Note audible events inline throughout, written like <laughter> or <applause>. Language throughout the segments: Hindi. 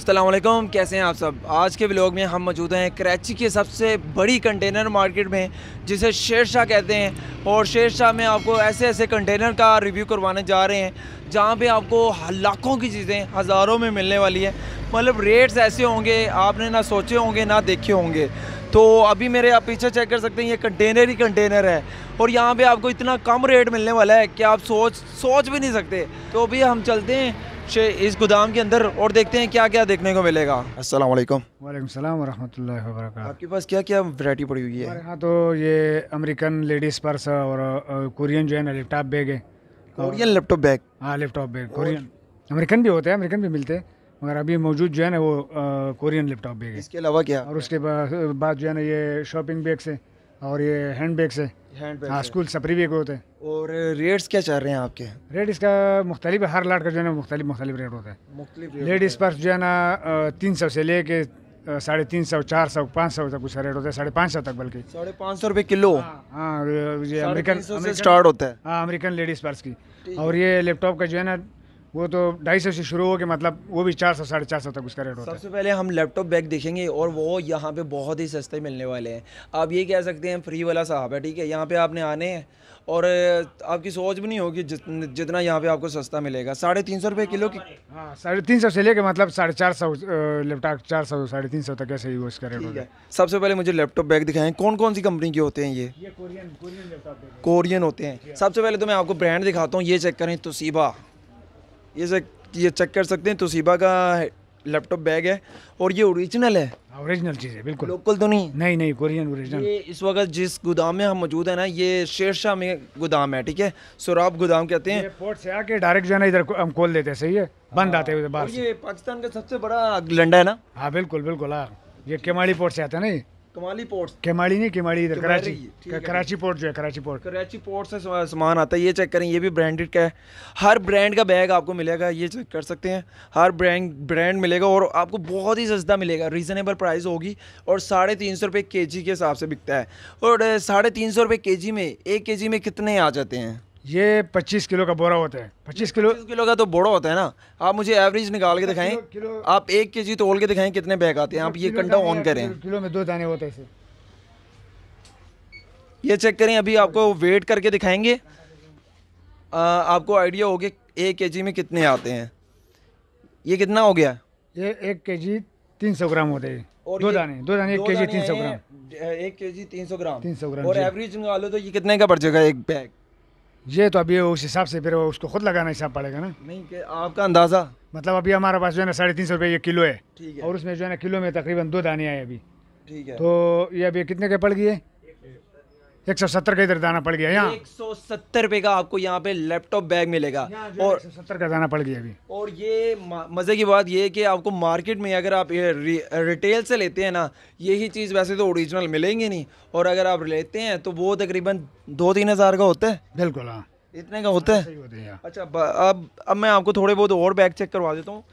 असलम कैसे हैं आप सब आज के ब्लॉग में हम मौजूद हैं कराची की सबसे बड़ी कंटेनर मार्केट में जिसे शेर शाह कहते हैं और शेर शाह में आपको ऐसे ऐसे कंटेनर का रिव्यू करवाने जा रहे हैं जहाँ पे आपको लाखों की चीज़ें हज़ारों में मिलने वाली है मतलब रेट्स ऐसे होंगे आपने ना सोचे होंगे ना देखे होंगे तो अभी मेरे आप पीछे चेक कर सकते हैं ये कंटेनर ही कंटेनर है और यहाँ पे आपको इतना कम रेट मिलने वाला है कि आप सोच सोच भी नहीं सकते तो अभी हम चलते हैं कुछ इस गोदाम के अंदर और देखते हैं क्या क्या देखने को मिलेगा असल वाले सलाम वरहमल वर्क आपके पास क्या क्या वरायटी पड़ी हुई है हाँ तो ये अमेरिकन लेडीज़ पर्स और कुरियन जो है ना लैपटॉप बैग है कुरियन लैपटॉप बैग हाँ लैपटॉप बैग कुरियन अमेरिकन भी होते हैं अमेरिकन भी मिलते हैं मगर अभी मौजूद जो है ना वो कुरियन लैपटॉप बैग है इसके अलावा क्या और उसके बाद जो है ना ये शॉपिंग बैग्स है और ये हैंड बैग्स है हाँ स्कूल सपरी भी एक होते हैं और रेट्स क्या चल रहे हैं आपके रेट इसका मुख्तलिफ हर लाट का जो है ना मुख्तलिफ मुख्तलिफ रेट होता है लेडीज़ पर जो है ना तीन सौ से लेके साढ़े तीन सौ चार सौ पाँच सौ तक कुछ रेट होता है साढ़े पाँच सौ तक बल्कि साढ़े पाँच सौ रुपये किलो हाँ, हाँ ये अमेरिकन स्टार्ट होता है हाँ अमेरिकन लेडीज़ पर्स की और ये लैपटॉप का जो है ना वो तो ढाई सौ से शुरू हो गया मतलब वो भी चार सौ साढ़े चार सौ तक उसका रेट होता है सबसे पहले हम लैपटॉप बैग देखेंगे और वो यहाँ पे बहुत ही सस्ते मिलने वाले हैं आप ये कह सकते हैं फ्री वाला साहब है ठीक है यहाँ पे आपने आने हैं और आपकी सोच भी नहीं होगी जितना यहाँ पे आपको सस्ता मिलेगा साढ़े तीन सौ रुपये किलो की हाँ साढ़े तीन सौ से लेके मतलब साढ़े चार सौ लैपटॉप चार सौ साढ़े तीन सौ तक ऐसे ही इसका रेट होगा सबसे पहले मुझे लैपटॉप बैग दिखाएं कौन कौन सी कंपनी के होते हैं ये कोरियन कोरियन होते हैं सबसे पहले तो मैं आपको ब्रांड दिखाता हूँ ये चेक करें तो सीबा ये सर ये चेक कर सकते हैं तोसीबा का लैपटॉप बैग है और ये ओरिजिनल है ओरिजिनल हाँ, चीज़ है बिल्कुल लोकल तो नहीं नहीं नहीं कोरियन ओरिजिनल ये इस वक्त जिस गोदाम में हम मौजूद है ना ये शेरशाह में गोदाम है ठीक है सोराब गोदाम कहते हैं एयरपोर्ट से आके डायरेक्ट जाना इधर हम खोल देते हैं सही है बंद आते हैं बाहर ये पाकिस्तान का सबसे बड़ा लंडा है ना हाँ बिल्कुल बिल्कुल हाँ ये केमाड़ी पोर्ट से आता है ना कमाली पोर्ट्स केमाड़ी नहीं केमाड़ी इधर कराची कराची पोर्ट जो है कराची पोर्ट कराची पोर्ट से सामान आता है ये चेक करें ये भी ब्रांडेड का है हर ब्रांड का बैग आपको मिलेगा ये चेक कर सकते हैं हर ब्रांड ब्रांड मिलेगा और आपको बहुत ही सस्ता मिलेगा रीज़नेबल प्राइस होगी और साढ़े तीन सौ रुपये के जी के हिसाब से बिकता है और साढ़े तीन सौ रुपये के जी में एक के जी में कितने आ जाते हैं ये 25 किलो का बोरा होता है 25 किलो 25 किलो का तो बोरा होता है ना आप मुझे एवरेज निकाल के दिखाएं किलो, किलो, आप एक के जी तोल के दिखाएं कितने बैग आते हैं आप ये कंटा ऑन करें किलो में दो दाने होते हैं ये चेक करें अभी आपको वेट करके दिखाएंगे आ, आपको आइडिया हो गया एक के में कितने आते हैं ये कितना हो गया ये एक के जी तीन सौ ग्राम होते हैं दो दाने दो दाने एक के जी तीन सौ ग्राम एक के जी तीन सौ ग्राम तीन सौ ग्राम और एवरेज निकालो तो ये कितने का पड़ जाएगा एक बैग ये तो अभी उस हिसाब से फिर उसको खुद लगाना हिसाब पड़ेगा ना नहीं कि आपका अंदाज़ा मतलब अभी हमारे पास जो है ना साढ़े तीन सौ रुपये ये किलो है ठीक है और उसमें जो है ना किलो में तकरीबन दो दाने आए अभी ठीक है तो ये अभी कितने के पड़ गए एक सौ सत्तर का इधर दाना पड़ गया यहाँ एक सौ सत्तर रुपए का आपको यहाँ पे लैपटॉप बैग मिलेगा और सत्तर का दाना पड़ गया अभी और ये मज़े की बात ये कि आपको मार्केट में अगर आप ये रिटेल से लेते हैं ना यही चीज़ वैसे तो ओरिजिनल मिलेंगे नहीं और अगर आप लेते हैं तो वो तकरीबन दो तीन हज़ार का होता है बिल्कुल हाँ इतने का होता है हाँ। अच्छा अब अब मैं आपको थोड़े बहुत और बैग चेक करवा देता हूँ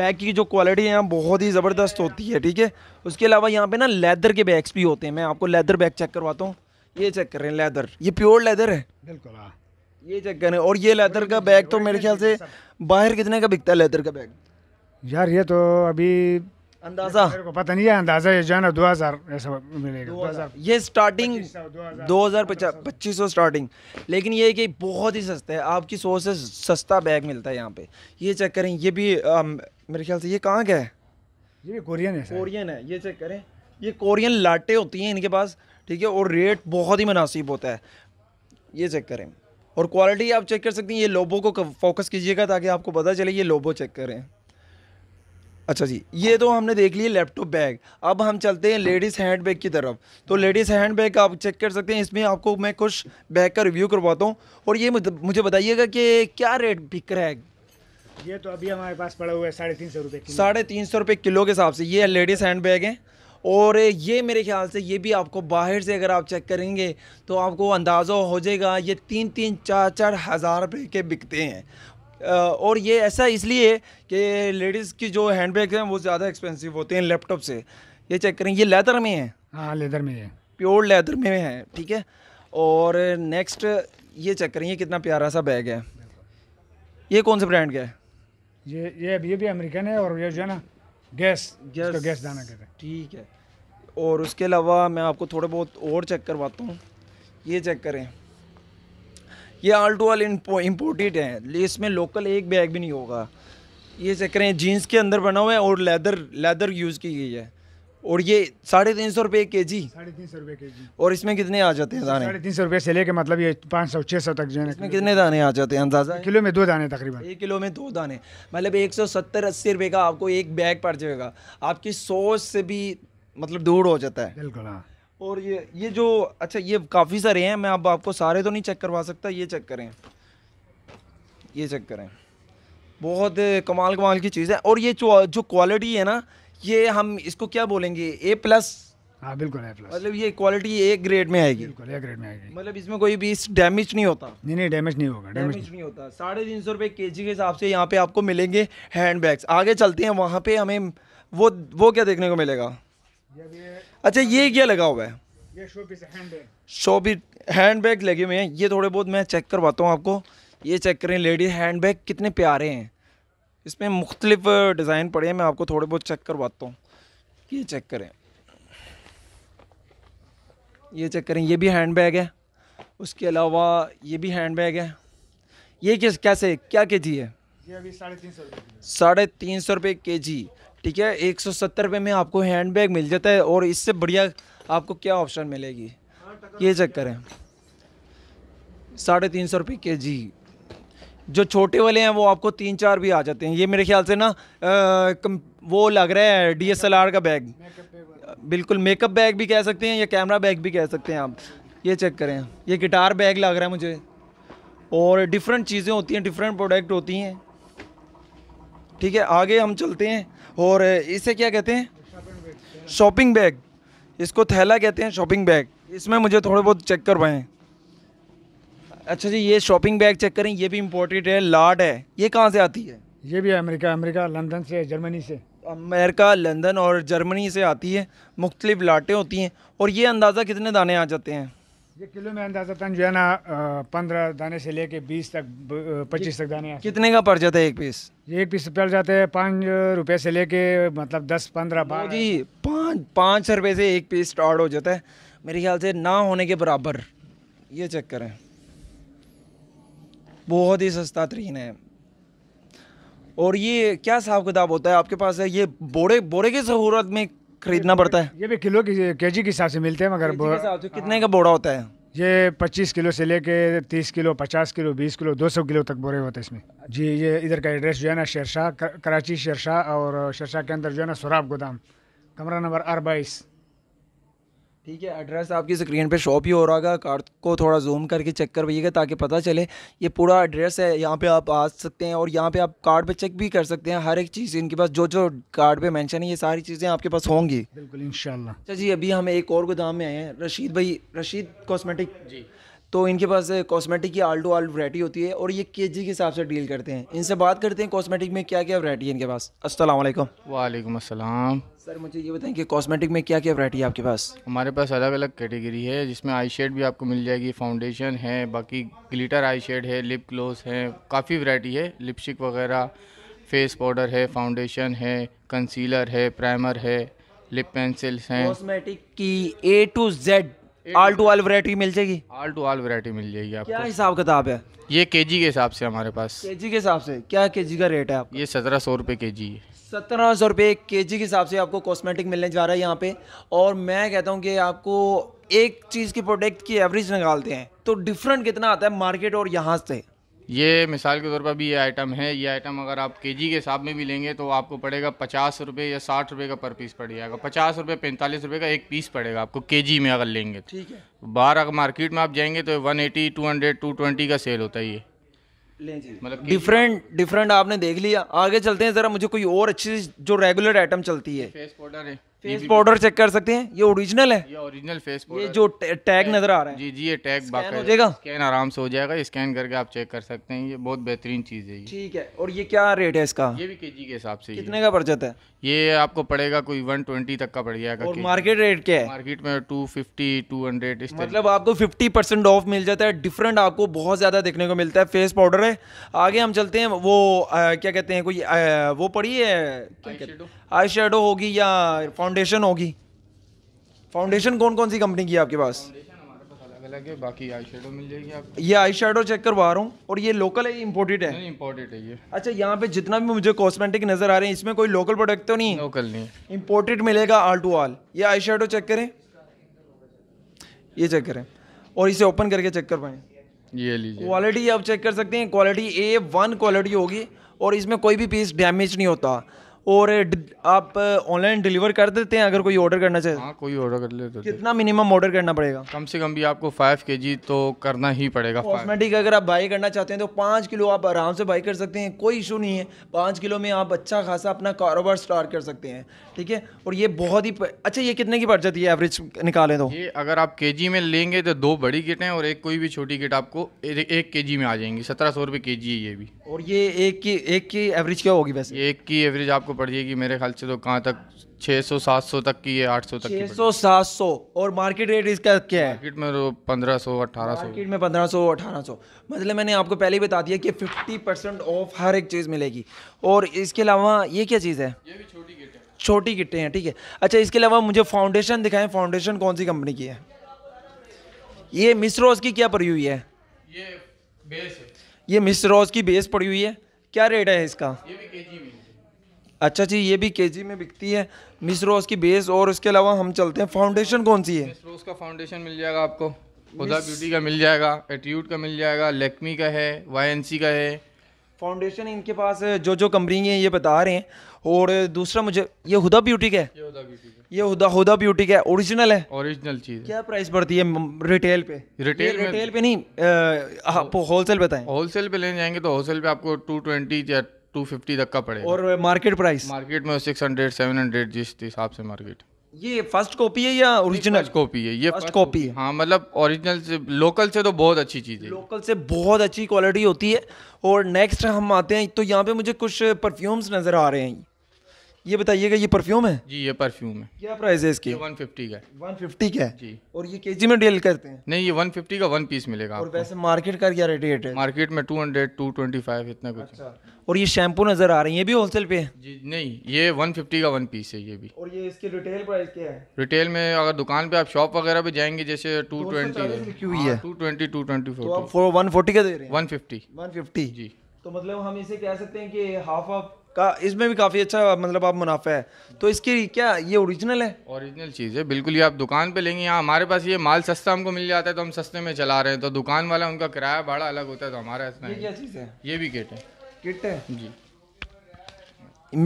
बैग की जो क्वालिटी है यहाँ बहुत ही ज़बरदस्त होती है ठीक है उसके अलावा यहाँ पे ना लेदर के बैग्स भी होते हैं मैं आपको लेदर बैग चेक करवाता हूँ ये चेक करें लेदर ये प्योर लेदर है बिल्कुल हाँ। ये चेक करें और ये लेदर का बैग तो मेरे ख्याल से बाहर कितने का बिकता है लेदर का बैग यार ये तो अभी अंदाजा को पता नहीं है अंदाजा ये जाना ना दो हज़ार ऐसा मिलेगा दो हज़ार ये स्टार्टिंग दो हज़ार पचास पच्चीस सौ स्टार्टिंग लेकिन ये कि बहुत ही सस्ता है आपकी सोच से सस्ता बैग मिलता है यहाँ पे ये चेक करें ये भी आ, मेरे ख्याल से ये कहाँ का है ये भी कोरियन है कोरियन है ये चेक करें ये कोरियन लाटे होती हैं इनके पास ठीक है और रेट बहुत ही मुनासिब होता है ये चेक करें और क्वालिटी आप चेक कर सकते हैं ये लोबो को फोकस कीजिएगा ताकि आपको पता चले ये लोबो चेक करें अच्छा जी ये तो हमने देख लिए लैपटॉप बैग अब हम चलते हैं लेडीज़ हैंड बैग की तरफ तो लेडीज़ हैंड बैग आप चेक कर सकते हैं इसमें आपको मैं कुछ बैग का रिव्यू करवाता हूँ और ये मुझे बताइएगा कि क्या रेट बिक रहा है ये तो अभी हमारे पास पड़ा हुआ है साढ़े तीन सौ रुपये साढ़े तीन सौ रुपये किलो के हिसाब से ये लेडीज़ हैंड बैग हैं और ये मेरे ख्याल से ये भी आपको बाहर से अगर आप चेक करेंगे तो आपको अंदाज़ा हो जाएगा ये तीन तीन चार चार हज़ार रुपये के बिकते हैं और ये ऐसा इसलिए कि लेडीज़ की जो हैंड बैग हैं वो ज़्यादा एक्सपेंसिव होते हैं लैपटॉप से ये चेक करें ये लेदर में है हाँ लेदर में है प्योर लेदर में है ठीक है और नेक्स्ट ये चेक करें ये कितना प्यारा सा बैग है ये कौन से ब्रांड का है ये ये अभी भी अमेरिकन है और ये जो है ना गैस गैस गैस दाना कहते हैं ठीक है और उसके अलावा मैं आपको थोड़ा बहुत और चेक करवाता हूँ ये चेक करें ये आल टू ऑल इम्पोर्टेड है इसमें लोकल एक बैग भी नहीं होगा ये चेक करें जीन्स के अंदर बना हुआ है और लेदर लेदर यूज़ की गई है और ये साढ़े तीन सौ रुपये के जी साढ़े तीन सौ रुपये के जी और इसमें कितने आ जाते हैं दाने साढ़े तीन सौ रुपये से लेके मतलब ये पाँच सौ छः सौ तक जो है इसमें कितने दाने आ जाते हैं अंदाजा किलो में दो दाने तकरीबन एक किलो में दो दाने मतलब एक सौ सत्तर अस्सी रुपये का आपको एक बैग पड़ जाएगा आपकी सोच से भी मतलब दूर हो जाता है बिल्कुल हाँ और ये ये जो अच्छा ये काफ़ी सारे हैं मैं अब आपको सारे तो नहीं चेक करवा सकता ये चेक करें ये चेक करें बहुत कमाल कमाल की चीज़ है और ये जो क्वालिटी है ना ये हम इसको क्या बोलेंगे ए प्लस हाँ बिल्कुल ए प्लस मतलब ये क्वालिटी ए ग्रेड में आएगी बिल्कुल ए ग्रेड में आएगी मतलब इसमें कोई भी डैमेज नहीं होता नहीं नहीं डैमेज नहीं होगा डैमेज नहीं, नहीं होता साढ़े तीन सौ रुपये के जी के हिसाब से यहाँ पे आपको मिलेंगे हैंड बैग्स आगे चलते हैं वहाँ पे हमें वो वो क्या देखने को मिलेगा अच्छा ये क्या लगा हुआ है शो भी हैंड बैग लगे हुए हैं ये थोड़े बहुत मैं चेक करवाता हूँ आपको ये चेक करें लेडीज हैंड बैग कितने प्यारे हैं इसमें मुख्तलिफ डिज़ाइन पड़े हैं मैं आपको थोड़े बहुत चेक करवाता हूँ ये चेक करें ये चेक करें ये भी हैंड बैग है उसके अलावा ये भी हैंड बैग है ये किस कैसे क्या के जी है ये अभी साढ़े तीन सौ साढ़े तीन सौ रुपये के जी ठीक है एक सौ सत्तर रुपये में आपको हैंड बैग मिल जाता है और इससे बढ़िया आपको क्या ऑप्शन मिलेगी हाँ, ये चेक करें साढ़े तीन सौ रुपये के जी जो छोटे वाले हैं वो आपको तीन चार भी आ जाते हैं ये मेरे ख्याल से ना आ, वो लग रहा है आर का बैग बिल्कुल मेकअप बैग भी कह सकते हैं या कैमरा बैग भी कह सकते हैं आप ये चेक करें ये गिटार बैग लग रहा है मुझे और डिफरेंट चीज़ें होती हैं डिफरेंट प्रोडक्ट होती हैं ठीक है आगे हम चलते हैं और इसे क्या कहते हैं शॉपिंग बैग इसको थैला कहते हैं शॉपिंग बैग इसमें मुझे थोड़े बहुत चेक करवाएँ अच्छा जी ये शॉपिंग बैग चेक करें ये भी इम्पोर्टेड है लाड है ये कहाँ से आती है ये भी अमेरिका अमेरिका लंदन से जर्मनी से अमेरिका लंदन और जर्मनी से आती है मुख्तलिफ लाटें होती हैं और ये अंदाज़ा कितने दाने आ जाते हैं ये किलो में अंदाजतन जो है ना पंद्रह दाने से लेके बीस तक पच्चीस तक दाने कितने का पड़ जाता है एक पीस ये एक पीस पड़ जाता है पाँच रुपये से लेके मतलब दस पंद्रह बार जी पाँच पाँच रुपये से एक पीस स्टार्ट हो जाता है मेरे ख्याल से ना होने के बराबर ये चेक करें बहुत ही सस्ता तरीन है और ये क्या हिसाब किताब होता है आपके पास है ये बोरे बोरे की सहूलत में खरीदना पड़ता है ये भी किलो की के जी के हिसाब से मिलते हैं मगर तो कितने का बोरा होता है ये 25 किलो से लेके 30 किलो 50 किलो 20 किलो 200 किलो तक बोरे होते हैं इसमें जी ये इधर का एड्रेस जो है ना शेरशाह कराची शेरशाह और शेरशाह के अंदर जो है ना सराब गोदाम कमरा नंबर अट्ठाईस ठीक है एड्रेस आपकी स्क्रीन पे शॉप भी हो रहा होगा कार्ड को थोड़ा जूम करके चेक करवाइएगा ताकि पता चले ये पूरा एड्रेस है यहाँ पे आप आ सकते हैं और यहाँ पे आप कार्ड पे चेक भी कर सकते हैं हर एक चीज़ इनके पास जो जो कार्ड पे मेंशन है ये सारी चीज़ें आपके पास होंगी बिल्कुल इन अच्छा जी अभी हम एक और गोदाम में आए हैं रशीद भाई रशीद कॉस्मेटिक जी तो इनके पास कॉस्मेटिक की आल्टू आल्ट वरायटी होती है और ये के जी के हिसाब से डील करते हैं इनसे बात करते हैं कॉस्मेटिक में क्या क्या वरायटी है इनके पास असल वालेकुम असलम सर मुझे ये बताएं कि कॉस्मेटिक में क्या क्या वरायटी है आपके पास हमारे पास अलग अलग कैटेगरी है जिसमें आई शेड भी आपको मिल जाएगी फाउंडेशन है बाकी ग्लिटर आई शेड है लिप ग्लोस है काफ़ी वरायटी है लिपस्टिक वगैरह फेस पाउडर है फाउंडेशन है कंसीलर है प्राइमर है लिप पेंसिल्स हैं कॉस्मेटिक की A to Z all to all variety मिल जाएगी ऑल टू ऑल वैरायटी मिल जाएगी आपको क्या हिसाब किताब है ये केजी के हिसाब से हमारे पास केजी के हिसाब से क्या केजी का रेट है आपका ये सत्रह सौ रुपये के जी है सत्रह सौ रुपये के जी के हिसाब से आपको कॉस्मेटिक मिलने जा रहा है यहाँ पे और मैं कहता हूँ कि आपको एक चीज़ की प्रोडक्ट की एवरेज निकालते हैं तो डिफरेंट कितना आता है मार्केट और यहाँ से ये मिसाल के तौर पर भी ये आइटम है ये आइटम अगर आप केजी के हिसाब में भी लेंगे तो आपको पड़ेगा पचास रुपये या साठ रुपये का पर पीस पड़ जाएगा पचास रुपये पैंतालीस रुपये का एक पीस पड़ेगा आपको केजी में अगर लेंगे तो। ठीक है बाहर अगर मार्केट में आप जाएंगे तो one eighty two hundred two twenty का सेल होता है ये मतलब डिफरेंट डिफरेंट आपने देख लिया आगे चलते हैं ज़रा मुझे कोई और अच्छी जो रेगुलर आइटम चलती है फेस पाउडर है फेस बॉर्डर चेक कर सकते हैं ये ओरिजिनल है ये ओरिजिनल फेस ये जो टैग नजर आ रहा है जी जी ये टैग हो जाएगा स्कैन आराम से हो जाएगा ये स्कैन करके आप चेक कर सकते हैं ये बहुत बेहतरीन चीज़ है ठीक है और ये क्या रेट है इसका ये भी केजी के हिसाब से कितने का पड़ है ये आपको पड़ेगा कोई वन ट्वेंटी तक का पड़ जाएगा मार्केट रेट क्या है मार्केट में टू फिफ्टी टू हंड्रेड मतलब आपको फिफ्टी परसेंट ऑफ मिल जाता है डिफरेंट आपको बहुत ज़्यादा देखने को मिलता है फेस पाउडर है आगे हम चलते हैं वो आ, क्या कहते हैं कोई आ, वो पड़ी है आई शेडो होगी या फाउंडेशन होगी फाउंडेशन कौन कौन सी कंपनी की है आपके पास बाकी मिल आपको ये आई शेडो चेक करवा रहा हूँ और ये लोकल है इम्पोर्टेड है इम्पोर्टेड है ये अच्छा यहाँ पे जितना भी मुझे कॉस्मेटिक नज़र आ रहे हैं इसमें कोई लोकल प्रोडक्ट तो नहीं लोकल नहीं इम्पोर्टेड मिलेगा आल टू आल ये आई शेडो चेक करें ये चेक करें और इसे ओपन करके चेक कर पाएँ ये लीजिए क्वालिटी आप चेक कर सकते हैं क्वालिटी ए वन क्वालिटी होगी और इसमें कोई भी पीस डैमेज नहीं होता और आप ऑनलाइन डिलीवर कर देते हैं अगर कोई ऑर्डर करना चाहे तो? हाँ कोई ऑर्डर कर लेते कितना मिनिमम ऑर्डर करना पड़ेगा कम से कम भी आपको फाइव के तो करना ही पड़ेगा कॉस्मेटिक अगर आप बाई करना चाहते हैं तो पाँच किलो आप आराम से बाई कर सकते हैं कोई इशू नहीं है पाँच किलो में आप अच्छा खासा अपना कारोबार स्टार्ट कर सकते हैं ठीक है और ये बहुत ही अच्छा ये कितने की पड़ जाती है एवरेज निकालें तो ये अगर आप के में लेंगे तो दो बड़ी किटें और एक कोई भी छोटी किट आपको एक के में आ जाएंगी सत्रह सौ रुपये के है ये भी और ये एक की एक की एवरेज क्या होगी वैसे एक की एवरेज आपको आपको पड़ जाएगी मेरे ख्याल से तो कहाँ तक 600 700 तक की है 800 तक की 600 700 और मार्केट रेट इसका क्या है मार्केट में तो पंद्रह सौ अठारह सौ मार्केट में पंद्रह सौ मतलब मैंने आपको पहले ही बता दिया कि 50 परसेंट ऑफ हर एक चीज़ मिलेगी और इसके अलावा ये क्या चीज़ है ये भी छोटी किट है छोटी किटें हैं ठीक है अच्छा इसके अलावा मुझे फाउंडेशन दिखाएं फाउंडेशन कौन सी कंपनी की है ये मिसरोज की क्या पड़ी हुई है ये बेस है ये मिसरोज की बेस पड़ी हुई है क्या रेट है इसका ये भी केजी में अच्छा जी ये भी केजी में बिकती है मिस रोज की बेस और उसके अलावा हम चलते हैं फाउंडेशन कौन सी है मिस रोज का फाउंडेशन मिल जाएगा आपको खुदा ब्यूटी का मिल जाएगा एटीट्यूड का मिल जाएगा लेकमी का है वाईएनसी का है फाउंडेशन इनके पास जो जो कंपनी है ये बता रहे हैं और दूसरा मुझे ये हुदा ब्यूटी का है ये हुदा हुदा ब्यूटी का ओरिजिनल है ओरिजिनल चीज़ क्या प्राइस पड़ती है रिटेल पे रिटेल रिटेल पे नहीं होलसेल बताएं होलसेल पे लेने जाएंगे तो होलसेल पे आपको टू ट्वेंटी या टू फिफ्टी तक का पड़ेगा और मार्केट प्राइस मार्केट में सिक्स हंड्रेड सेवन हंड्रेड जिस हिसाब से मार्केट ये फर्स्ट कॉपी है या ओरिजिनल कॉपी है ये फर्स्ट कॉपी है हाँ मतलब ओरिजिनल से लोकल से तो बहुत अच्छी चीज़ है लोकल से बहुत अच्छी क्वालिटी होती है और नेक्स्ट हम आते हैं तो यहाँ पे मुझे कुछ परफ्यूम्स नज़र आ रहे हैं ये बताइएगा ये परफ्यूम है जी ये परफ्यूम है क्या प्राइस है इसकी वन फिफ्टी का वन फिफ्टी का जी और ये केजी में डील करते हैं नहीं ये वन फिफ्टी का वन पीस मिलेगा और वैसे मार्केट का क्या रेट है मार्केट में two hundred two twenty five इतना कुछ अच्छा। और ये शैम्पू नजर आ रही है भी होलसेल पे जी नहीं ये वन फिफ्टी का वन पीस है ये भी और ये इसके रिटेल प्राइस क्या है रिटेल में अगर दुकान पे आप शॉप वगैरह पे जाएंगे जैसे टू ट्वेंटी है two twenty two twenty four one forty का दे रहे हैं वन फिफ्टी वन फिफ्टी जी तो मतलब हम इसे कह सकते हैं कि हाफ ऑफ का इसमें भी काफ़ी अच्छा मतलब आप मुनाफा है तो इसके क्या ये ओरिजिनल है ओरिजिनल चीज़ है बिल्कुल ये आप दुकान पे लेंगे यहाँ हमारे पास ये माल सस्ता हमको मिल जाता है तो हम सस्ते में चला रहे हैं तो दुकान वाला उनका किराया भाड़ा अलग होता है तो हमारा इतना ये क्या चीज़ है ये भी किट है किट है जी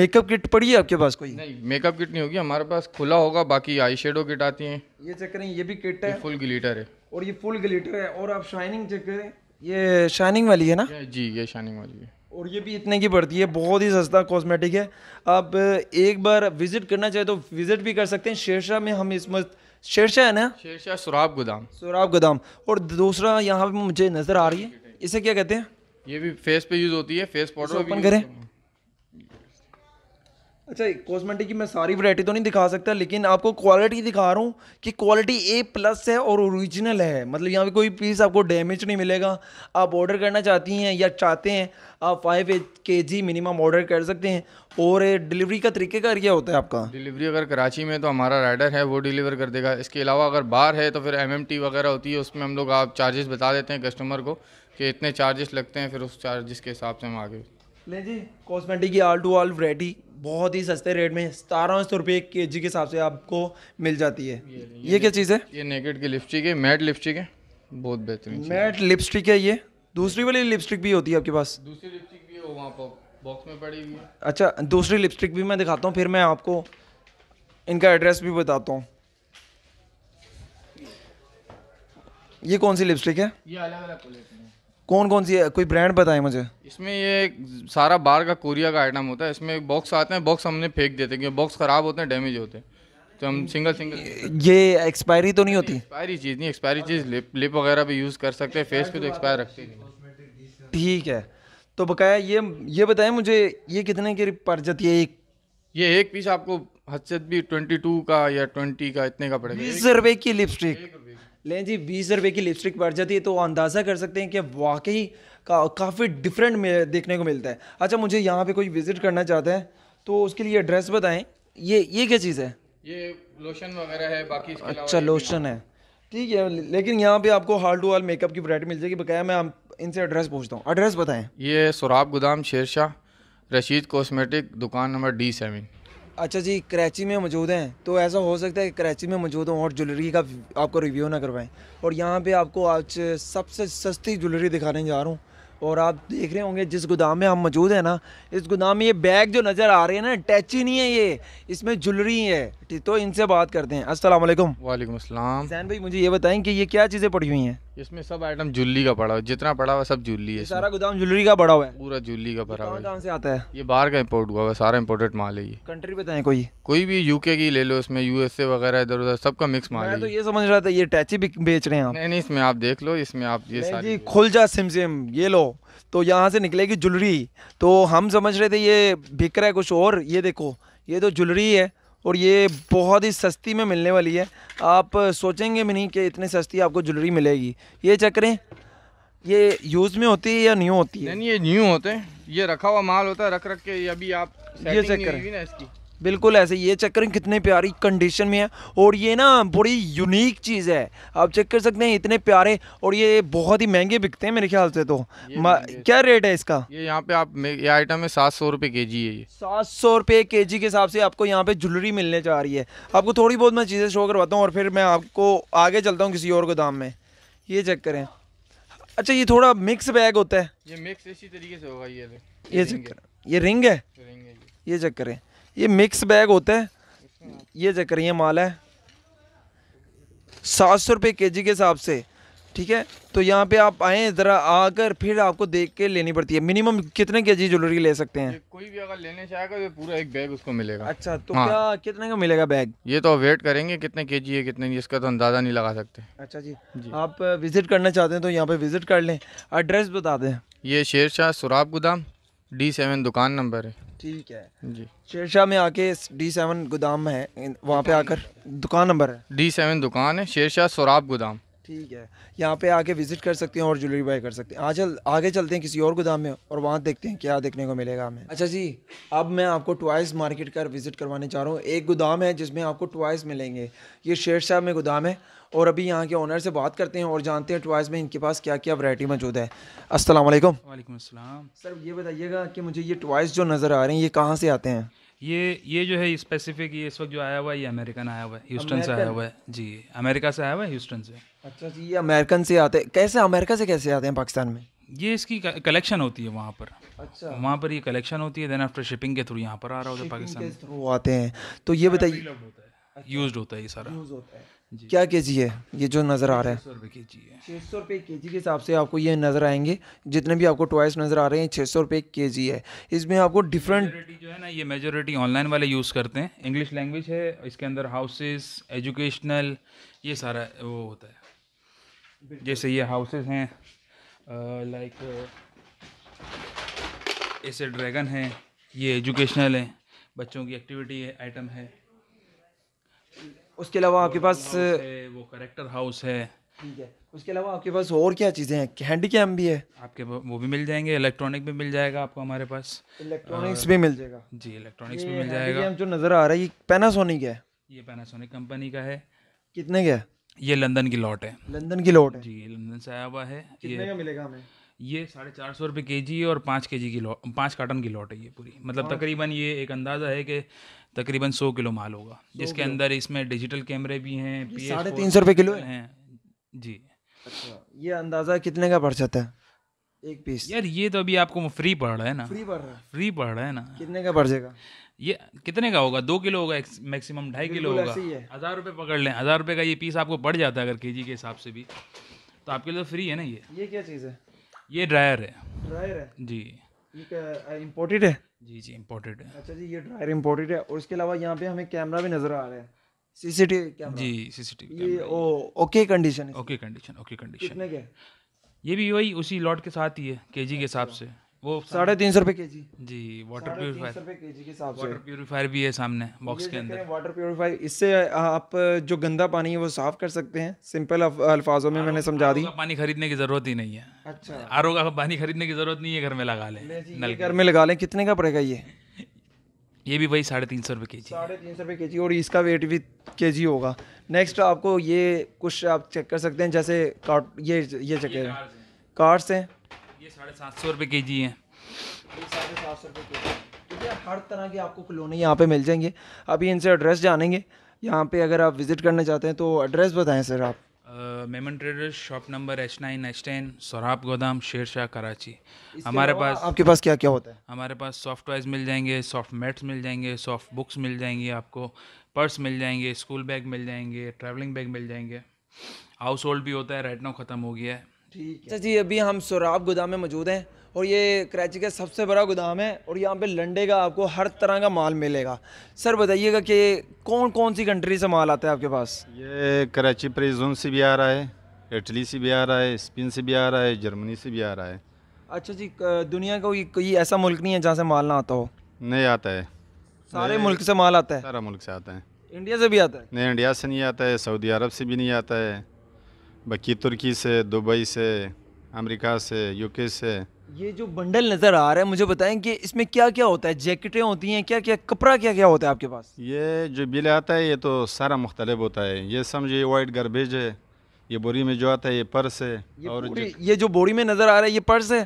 मेकअप किट पड़ी है आपके पास कोई नहीं मेकअप किट नहीं होगी हमारे पास खुला होगा बाकी आई शेडो किट आती है ये चेक करें ये भी किट है फुल ग्लीटर है और ये फुल ग्लीटर है और आप शाइनिंग चेक करें ये शाइनिंग वाली है ना जी ये शाइनिंग वाली है और ये भी इतने की पड़ती है बहुत ही सस्ता कॉस्मेटिक है आप एक बार विज़िट करना चाहे तो विज़िट भी कर सकते हैं शेरशाह में हम इस मत शेरशाह है ना शेरशाह सुराब गोदाम सुराब गोदाम और दूसरा यहाँ पे मुझे नज़र आ रही है इसे क्या कहते हैं ये भी फेस पे यूज़ होती है फेस पाउडर ओपन करें अच्छा कॉस्मेटिक की मैं सारी वैरायटी तो नहीं दिखा सकता लेकिन आपको क्वालिटी दिखा रहा हूँ कि क्वालिटी ए प्लस है और ओरिजिनल है मतलब यहाँ पे कोई पीस आपको डैमेज नहीं मिलेगा आप ऑर्डर करना चाहती हैं या चाहते हैं आप फाइव के जी मिनिमम ऑर्डर कर सकते हैं और डिलीवरी का तरीक़ेकार क्या होता है आपका डिलीवरी अगर कराची में तो हमारा राइडर है वो डिलीवर कर देगा इसके अलावा अगर बाहर है तो फिर एम वगैरह होती है उसमें हम लोग आप चार्जेस बता देते हैं कस्टमर को कि इतने चार्जेस लगते हैं फिर उस चार्जेस के हिसाब से हम आगे ले जी कॉस्मेटिक की आल टू ऑल वरायटी बहुत ही सस्ते रेट में सतारह सौ रुपये के जी के हिसाब से आपको मिल जाती है ये, ये, ये क्या चीज़ है ये नेकेड की लिपस्टिक है मैट लिपस्टिक है बहुत बेहतरीन मैट लिपस्टिक है ये दूसरी वाली लिपस्टिक भी होती है आपके पास दूसरी लिपस्टिक भी है वहाँ पर बॉक्स में पड़ी हुई है अच्छा दूसरी लिपस्टिक भी मैं दिखाता हूँ फिर मैं आपको इनका एड्रेस भी बताता हूँ ये कौन सी लिपस्टिक है ये अलग अलग कौन कौन सी है कोई ब्रांड बताए मुझे इसमें ये सारा बार का कोरिया का आइटम होता है इसमें बॉक्स आते हैं बॉक्स हमने फेंक देते हैं बॉक्स ख़राब होते हैं डैमेज होते हैं तो हम सिंगल सिंगल ये एक्सपायरी तो नहीं होती एक्सपायरी चीज़ नहीं एक्सपायरी चीज़ लिप लिप वगैरह भी यूज़ कर सकते हैं फेस पे तो एक्सपायर रखते नहीं ठीक है तो बकाया ये ये बताएं मुझे ये कितने की पड़ जाती है एक ये एक पीस आपको हद भी ट्वेंटी टू का या ट्वेंटी का इतने का पड़ेगा बीस रुपये की लिपस्टिक लें जी बीस रुपए की लिपस्टिक पड़ जाती है तो अंदाज़ा कर सकते हैं कि वाकई का, काफ़ी डिफरेंट देखने को मिलता है अच्छा मुझे यहाँ पे कोई विज़िट करना चाहता है तो उसके लिए एड्रेस बताएं ये ये क्या चीज़ है ये लोशन वगैरह है बाकी अच्छा लोशन है ठीक है लेकिन यहाँ पे आपको हाल टू हाल मेकअप की वरायटी मिल जाएगी बकाया मैं इनसे एड्रेस पूछता हूँ एड्रेस बताएं ये सोराब गोदाम शेरशाह रशीद कॉस्मेटिक दुकान नंबर डी सेवन अच्छा जी कराची में मौजूद हैं तो ऐसा हो सकता है कि कराची में मौजूद हों और ज्वेलरी का आपको रिव्यू ना करवाएं और यहाँ पे आपको आज सबसे सस्ती ज्वेलरी दिखाने जा रहा हूँ और आप देख रहे होंगे जिस गोदाम में हम मौजूद हैं ना इस गोदाम में ये बैग जो नज़र आ रहे हैं ना अटैची नहीं है ये इसमें ज्वेलरी है तो इनसे बात करते हैं असल वाईक वालेकुम असलम जैन भाई मुझे ये बताएं कि ये क्या चीज़ें पड़ी हुई हैं इसमें सब आइटम जुल्ली का पड़ा हुआ जितना पड़ा हुआ सब जुल्ली है सारा गोदाम जुल्ली का बड़ा हुआ है पूरा जुल्ली का भरा हुआ है कहाँ से आता है ये बाहर का इम्पोर्ट हुआ है सारा इम्पोर्टेड माल है ये कंट्री बताए तो कोई कोई भी यूके की ले लो इसमें यूएसए वगैरह इधर उधर सबका मिक्स माल है तो ये समझ रहा था ये टैची भी बेच रहे हैं आप नहीं नहीं इसमें आप देख लो इसमें आप ये खुल जा सिम सिम ये लो तो यहाँ से निकलेगी ज्वेलरी तो हम समझ रहे थे ये बिक रहा है कुछ और ये देखो ये तो ज्वेलरी है और ये बहुत ही सस्ती में मिलने वाली है आप सोचेंगे भी नहीं कि इतनी सस्ती आपको ज्वेलरी मिलेगी ये चेक करें ये यूज़ में होती है या न्यू होती है नहीं ये न्यू होते हैं ये रखा हुआ माल होता है रख रख के अभी आप ये चेक करें ना इसकी बिल्कुल ऐसे ये चेक करें कितने प्यारी कंडीशन में है और ये ना बड़ी यूनिक चीज़ है आप चेक कर सकते हैं इतने प्यारे और ये बहुत ही महंगे बिकते हैं मेरे ख्याल से तो क्या रेट है इसका ये यहाँ पे आप ये आइटम है सात सौ रुपये के जी है ये सात सौ रुपये के जी के हिसाब से आपको यहाँ पे ज्वेलरी मिलने जा रही है आपको थोड़ी बहुत मैं चीज़ें शो करवाता हूँ और फिर मैं आपको आगे चलता हूँ किसी और गोदाम में ये चेक करें अच्छा ये थोड़ा मिक्स बैग होता है ये मिक्स इसी तरीके से होगा ये ये चेक करें ये रिंग है ये चेक करें ये मिक्स बैग होता है ये जकरिया माल है सात सौ रुपये के जी के हिसाब से ठीक है तो यहाँ पे आप आए ज़रा आकर फिर आपको देख के लेनी पड़ती है मिनिमम कितने के जी ज्वेलरी ले सकते हैं कोई भी अगर लेने चाहेगा तो पूरा एक बैग उसको मिलेगा अच्छा तो हाँ। क्या कितने का मिलेगा बैग ये तो वेट करेंगे कितने के जी है कितने इसका तो अंदाज़ा नहीं लगा सकते अच्छा जी, जी। आप विज़िट करना चाहते हैं तो यहाँ पर विज़िट कर लें एड्रेस बता दें ये शेर शाह सुराब गोदाम डी सेवन दुकान नंबर है ठीक है जी शेरशाह में आके डी सेवन गोदाम है वहाँ पे आकर दुकान नंबर है डी सेवन दुकान है शेरशाह सोराब गोदाम ठीक है यहाँ पे आके विज़िट कर सकते हैं और ज्वेलरी बाय कर सकते हैं आज चल आगे चलते हैं किसी और गोदाम में और वहाँ देखते हैं क्या देखने को मिलेगा हमें अच्छा जी अब मैं आपको टॉयस मार्केट का कर विज़िट करवाने चाह रहा हूँ एक गोदाम है जिसमें आपको टॉयस मिलेंगे ये शेर शाह में गोदाम है और अभी यहाँ के ऑनर से बात करते हैं और जानते हैं टॉयज़ में इनके पास क्या क्या वैरायटी मौजूद है अस्सलाम वालेकुम वालेकुम अस्सलाम सर ये बताइएगा कि मुझे ये टॉयज़ जो नज़र आ रहे हैं ये कहाँ से आते हैं ये ये जो है स्पेसिफिक ये इस वक्त जो आया हुआ है ये अमेरिकन आया हुआ है ह्यूस्टन से आया हुआ है जी अमेरिका से आया हुआ है ह्यूस्टन से अच्छा जी ये अमेरिकन से आते हैं कैसे अमेरिका से कैसे आते हैं पाकिस्तान में ये इसकी कलेक्शन होती है वहाँ पर अच्छा वहाँ पर ये कलेक्शन होती है देन आफ्टर शिपिंग के थ्रू यहाँ पर आ रहा होता है पाकिस्तान के थ्रू आते हैं तो ये बताइए यूज होता है ये सारा यूज होता है क्या के जी है ये जो नज़र आ रहा है छः सौ रुपये के जी के हिसाब से आपको ये नज़र आएंगे जितने भी आपको टॉयस नज़र आ रहे हैं छः सौ रुपये के जी है इसमें आपको डिफरेंट जो है ना ये मेजोरिटी ऑनलाइन वाले यूज़ करते हैं इंग्लिश लैंग्वेज है इसके अंदर हाउसेस एजुकेशनल ये सारा वो होता है जैसे ये हाउसेस हैं लाइक ऐसे ड्रैगन हैं ये एजुकेशनल हैं बच्चों की एक्टिविटी आइटम है उसके अलावा आपके पास वो करेक्टर हाउस है ठीक है उसके अलावा आपके पास और क्या चीज़ें हैं हैंडी कैम भी है आपके वो भी मिल जाएंगे इलेक्ट्रॉनिक भी मिल जाएगा आपको हमारे पास इलेक्ट्रॉनिक्स भी मिल जाएगा जी इलेक्ट्रॉनिक्स भी मिल जाएगा जो नज़र आ रहा है ये पैनासोनिक है ये पैनासोनिक कंपनी का है कितने का है ये लंदन की लॉट है लंदन की लॉट है जी ये लंदन से आया हुआ है कितने का मिलेगा हमें ये साढ़े चार सौ रुपये के जी और पाँच के जी की लॉट पाँच कार्टन की लॉट है ये पूरी मतलब तकरीबन ये एक अंदाज़ा है कि तकरीबन सौ किलो माल होगा जिसके अंदर इसमें डिजिटल कैमरे भी हैं साढ़े तीन सौ रुपये किलो हैं जी अच्छा ये अंदाज़ा कितने का पड़ जाता है एक पीस यार ये तो अभी आपको फ्री पड़ रहा है ना फ्री पड़ रहा है फ्री पड़ रहा है ना कितने का पड़ जाएगा ये कितने का होगा दो किलो होगा मैक्सिमम ढाई किलो होगा हज़ार रुपये पकड़ लें हज़ार रुपये का ये पीस आपको पड़ जाता है अगर के के हिसाब से भी तो आपके लिए तो फ्री है ना ये ये क्या चीज़ है ये ड्रायर है ड्रायर है जी इम्पोर्टेड है जी जी इम्पोर्टेड है अच्छा जी ये ड्रायर इम्पोर्टेड है और इसके अलावा यहाँ पे हमें कैमरा भी नज़र आ रहा है सीसीटीवी कैमरा जी सीसीटीवी ये oh okay condition okay condition okay condition कितने ये भी वही उसी लॉट के साथ ही है केजी के अच्छा। हिसाब से वो साढ़े तीन सौ रुपये के जी जी वाटर प्योरीफायर के जी के हिसाब से वाटर प्योरीफायर भी है सामने बॉक्स के अंदर वाटर प्योरीफायर इससे आप जो गंदा पानी है वो साफ़ कर सकते हैं सिंपल अल्फाजों में मैंने समझा दी पानी खरीदने की ज़रूरत ही नहीं है अच्छा आर का पानी खरीदने की ज़रूरत नहीं है घर में लगा लें घर में लगा लें कितने का पड़ेगा ये <laughs> ये भी भाई साढ़े तीन सौ रुपये के जी साढ़े तीन सौ रुपये के जी और इसका वेट भी के जी होगा नेक्स्ट आपको ये कुछ आप चेक कर सकते हैं जैसे ये ये चेक कर कार्ड्स हैं ये साढ़े सात सौ रुपये के जी हैं साढ़े सात सौ रुपये के जी ठीक है हर तरह के आपको खिलौने यहाँ पे मिल जाएंगे अभी इनसे एड्रेस जानेंगे यहाँ पे अगर आप विज़िट करना चाहते हैं तो एड्रेस बताएं सर आप Memon traders shop number H nine H ten Sohrab गोदाम शेर शाह कराची हमारे पास आपके पास क्या क्या होता है हमारे पास सॉफ्ट टॉयज़ मिल जाएंगे सॉफ्ट मेट्स मिल जाएंगे सॉफ्ट बुक्स मिल जाएंगी आपको पर्स मिल जाएंगे स्कूल बैग मिल जाएंगे ट्रैवलिंग बैग मिल जाएंगे हाउस होल्ड भी होता है रेटनो ख़त्म हो गया है ठीक है जी अभी हम सुराब गोदाम में मौजूद हैं और ये कराची का सबसे बड़ा गोदाम है और यहाँ पे लंडे का आपको हर तरह का माल मिलेगा सर बताइएगा कि कौन कौन सी कंट्री से माल आता है आपके पास ये कराची प्रेजोन से भी आ रहा है इटली से भी आ रहा है स्पेन से भी आ रहा है जर्मनी से भी आ रहा है अच्छा जी दुनिया का कोई ऐसा मुल्क नहीं है जहाँ से माल ना आता हो नहीं आता है सारे मुल्क से माल आता है सारा मुल्क से आता है इंडिया से भी आता है नहीं इंडिया से नहीं आता है सऊदी अरब से भी नहीं आता है बाकी तुर्की से दुबई से अमेरिका से यूके से ये जो बंडल नज़र आ रहा है मुझे बताएं कि इसमें क्या क्या होता है जैकेटें होती हैं क्या क्या कपड़ा क्या क्या होता है आपके पास ये जो बिल आता है ये तो सारा मुख्तलिफ होता है ये समझिए वाइट गार्बेज है ये बोरी में जो आता है ये पर्स है ये और ये जो बोरी में नज़र आ रहा है ये पर्स है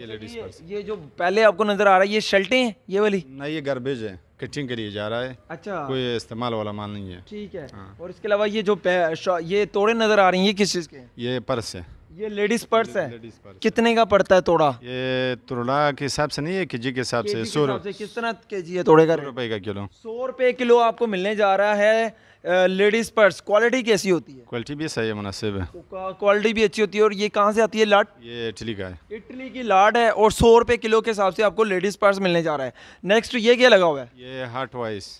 ये लेडीज अच्छा, ये, ये जो पहले आपको नजर आ रहा है ये शर्टे हैं ये वाली नहीं ये गर्बेज है कटिंग के लिए जा रहा है अच्छा कोई इस्तेमाल वाला माल नहीं है ठीक है हाँ। और इसके अलावा ये जो ये तोड़े नजर आ रही है किस चीज़ के ये पर्स है ये लेडीज पर्स है लेडीज पर्स कितने का पड़ता है तोड़ा ये तोड़ा के हिसाब से नहीं है के जी के हिसाब से सौ रुपए के जी है तोड़े का रुपए का किलो सौ रुपए किलो आपको मिलने जा रहा है लेडीज़ पर्स क्वालिटी कैसी होती है क्वालिटी भी सही है मुनासिब है तो क्वालिटी भी अच्छी होती है और ये कहाँ से आती है लाट ये इटली का है इटली की लाट है और सौ रुपये किलो के हिसाब से आपको लेडीज़ पर्स मिलने जा रहा है नेक्स्ट ये क्या लगा हुआ है ये हार्ट वाइस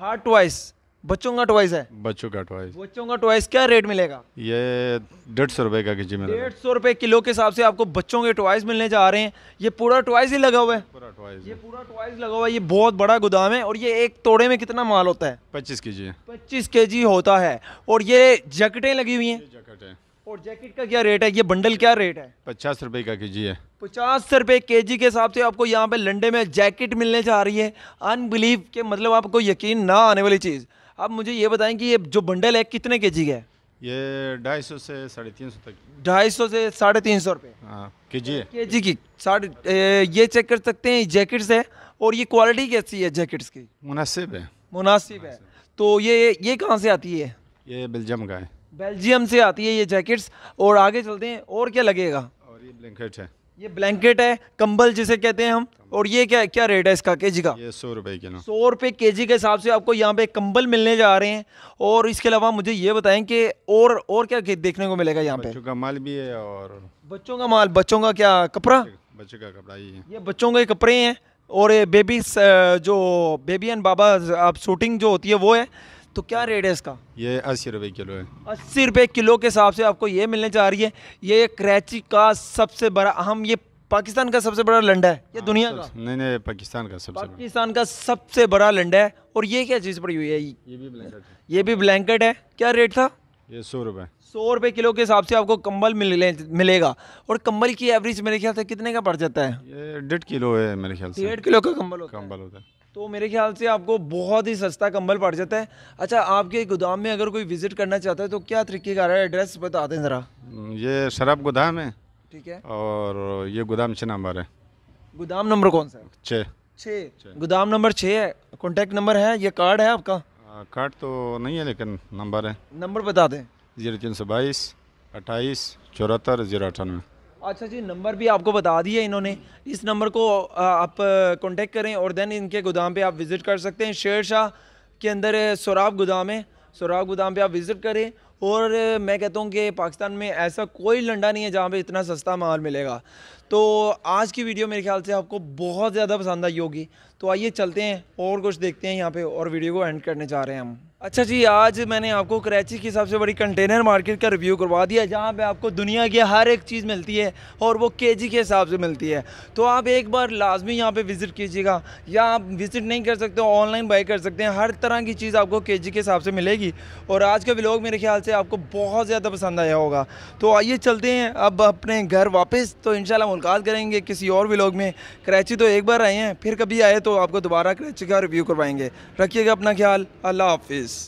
हार्ट वाइस बच्चों का टॉयज है बच्चों का टॉयज बच्चों का टॉयज क्या रेट मिलेगा ये डेढ़ सौ रुपए का किसी में डेढ़ सौ रुपए किलो के हिसाब से आपको बच्चों के टॉयज मिलने जा रहे हैं ये पूरा टॉयज ही लगा हुआ है पूरा टॉयज ये पूरा टॉयज लगा हुआ है ये बहुत बड़ा गोदाम है और ये एक तोड़े में कितना माल होता है पच्चीस के जी पच्चीस के जी होता है और ये जैकेटे लगी हुई हैं जैकेटें और जैकेट का क्या रेट है ये बंडल क्या रेट है पचास रुपए का के जी है पचास रुपए के जी के हिसाब से आपको यहाँ पे लंडे में जैकेट मिलने जा रही है अनबिलीव के मतलब आपको यकीन ना आने वाली चीज़ अब मुझे ये बताएं कि ये जो बंडल है कितने के जी का है ये ढाई सौ से साढ़े तीन सौ तक ढाई सौ से साढ़े तीन सौ रुपये हाँ, के जी के जी की साढ़े ये चेक कर सकते हैं जैकेट्स है और ये क्वालिटी कैसी है जैकेट्स की मुनासिब है मुनासिब है तो ये ये कहाँ से आती है ये बेल्जियम का है बेल्जियम से आती है ये जैकेट्स और आगे चलते हैं और क्या लगेगा और ये ब्लैंकेट है ये ब्लैंकेट है कंबल जिसे कहते हैं हम और ये क्या क्या रेट है इसका के जी का ये सौ रुपए किलो सौ रुपए के जी के हिसाब से आपको यहाँ पे कंबल मिलने जा रहे हैं और इसके अलावा मुझे ये बताएं कि और और क्या देखने को मिलेगा यहाँ पे बच्चों का माल भी है और बच्चों का माल बच्चों का क्या कपड़ा बच्चों का कपड़ा ही है ये बच्चों के कपड़े हैं और ये बेबी जो बेबी एंड बाबा आप शूटिंग जो होती है वो है तो क्या रेट है इसका ये अस्सी रुपये किलो है अस्सी रुपये किलो के हिसाब से आपको ये मिलने जा रही है ये कराची का सबसे बड़ा अहम ये पाकिस्तान का सबसे बड़ा लंडा है ये हाँ, दुनिया का नहीं नहीं पाकिस्तान का सबसे पाकिस्तान का सबसे बड़ा लंडा है और ये क्या चीज़ पड़ी हुई है ये भी ब्लैंकेट ये भी ब्लैंकेट है क्या रेट था ये सौ रुपये सौ रुपये किलो के हिसाब से आपको कंबल मिले मिलेगा और कंबल की एवरेज मेरे ख्याल से कितने का पड़ जाता है ये डेढ़ किलो है मेरे ख्याल से डेढ़ किलो का कंबल होता कंबल होता है तो मेरे ख्याल से आपको बहुत ही सस्ता कंबल पड़ जाता है अच्छा आपके गोदाम में अगर कोई विजिट करना चाहता है तो क्या तरीके का रहा है एड्रेस बता दें ज़रा ये शराब गोदाम है ठीक है और ये गोदाम छः नंबर है गोदाम नंबर कौन सा है छः छः गोदाम नंबर छः है कॉन्टैक्ट नंबर है ये कार्ड है आपका कार्ड तो नहीं है लेकिन नंबर है नंबर बता दें जीरो तीन सौ बाईस अट्ठाईस चौहत्तर जीरो अठानवे अच्छा जी नंबर भी आपको बता दिया इन्होंने इस नंबर को आप कॉन्टेक्ट करें और देन इनके गोदाम पे आप विज़िट कर सकते हैं शेर शाह के अंदर सौराब गोदाम है सौराब गोदाम पे आप विज़िट करें और मैं कहता हूँ कि पाकिस्तान में ऐसा कोई लंडा नहीं है जहाँ पे इतना सस्ता माल मिलेगा तो आज की वीडियो मेरे ख्याल से आपको बहुत ज़्यादा पसंद आई होगी तो आइए चलते हैं और कुछ देखते हैं यहाँ पे और वीडियो को एंड करने जा रहे हैं हम अच्छा जी आज मैंने आपको कराची की सबसे बड़ी कंटेनर मार्केट का रिव्यू करवा दिया जहाँ पे आपको दुनिया की हर एक चीज़ मिलती है और वो केजी के हिसाब से मिलती है तो आप एक बार लाजमी यहाँ पे विज़िट कीजिएगा या आप विज़िट नहीं कर सकते ऑनलाइन बाई कर सकते हैं हर तरह की चीज़ आपको के के हिसाब से मिलेगी और आज का ब्लॉग मेरे ख्याल से आपको बहुत ज़्यादा पसंद आया होगा तो आइए चलते हैं अब अपने घर वापस तो इन मुलाकात करेंगे किसी और व्लॉग में कराची तो एक बार आए हैं फिर कभी आए तो आपको दोबारा कराची का रिव्यू करवाएंगे रखिएगा अपना ख्याल अल्लाह हाफिज़